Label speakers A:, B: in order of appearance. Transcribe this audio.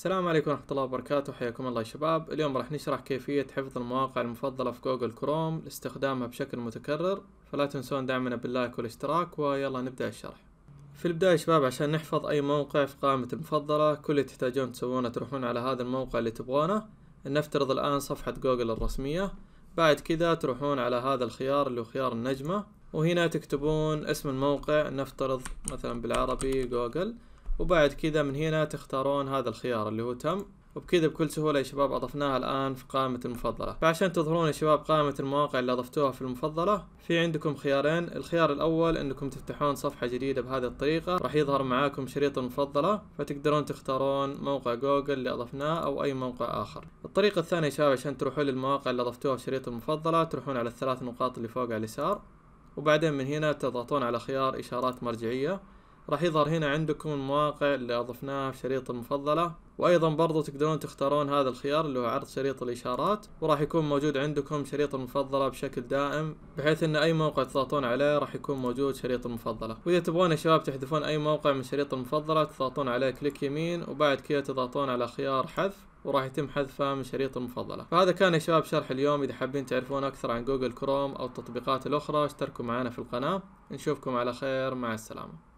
A: السلام عليكم ورحمة الله وبركاته حياكم الله يا شباب اليوم راح نشرح كيفية حفظ المواقع المفضلة في جوجل كروم لاستخدامها بشكل متكرر فلا تنسون دعمنا باللايك والاشتراك ويلا نبدأ الشرح في البداية يا شباب عشان نحفظ أي موقع في قائمة المفضلة كل اللي تحتاجون تسوونه تروحون على هذا الموقع اللي تبغونه نفترض الآن صفحة جوجل الرسمية بعد كذا تروحون على هذا الخيار اللي هو خيار النجمة وهنا تكتبون اسم الموقع نفترض مثلا بالعربي جوجل وبعد كذا من هنا تختارون هذا الخيار اللي هو تم وبكذا بكل سهولة يا شباب أضفناها الآن في قائمة المفضلة فعشان تظهرون يا شباب قائمة المواقع اللي أضفتوها في المفضلة في عندكم خيارين الخيار الأول أنكم تفتحون صفحة جديدة بهذه الطريقة راح يظهر معاكم شريط المفضلة فتقدرون تختارون موقع جوجل اللي أضفناه أو أي موقع آخر الطريقة الثانية يا شباب عشان تروحون للمواقع اللي أضفتوها في شريط المفضلة تروحون على الثلاث نقاط اللي فوق على اليسار وبعدين من هنا تضغطون على خيار إشارات مرجعية راح يظهر هنا عندكم المواقع اللي اضفناها في شريط المفضلة وايضا برضو تقدرون تختارون هذا الخيار اللي هو عرض شريط الاشارات وراح يكون موجود عندكم شريط المفضلة بشكل دائم بحيث ان اي موقع تضغطون عليه راح يكون موجود شريط المفضلة واذا تبغون يا شباب تحذفون اي موقع من شريط المفضلة تضغطون عليه كليك يمين وبعد كذا تضغطون على خيار حذف وراح يتم حذفها من شريط المفضلة فهذا كان يا شباب شرح اليوم إذا حابين تعرفون أكثر عن جوجل كروم أو التطبيقات الأخرى اشتركوا معنا في القناة نشوفكم على خير مع السلامة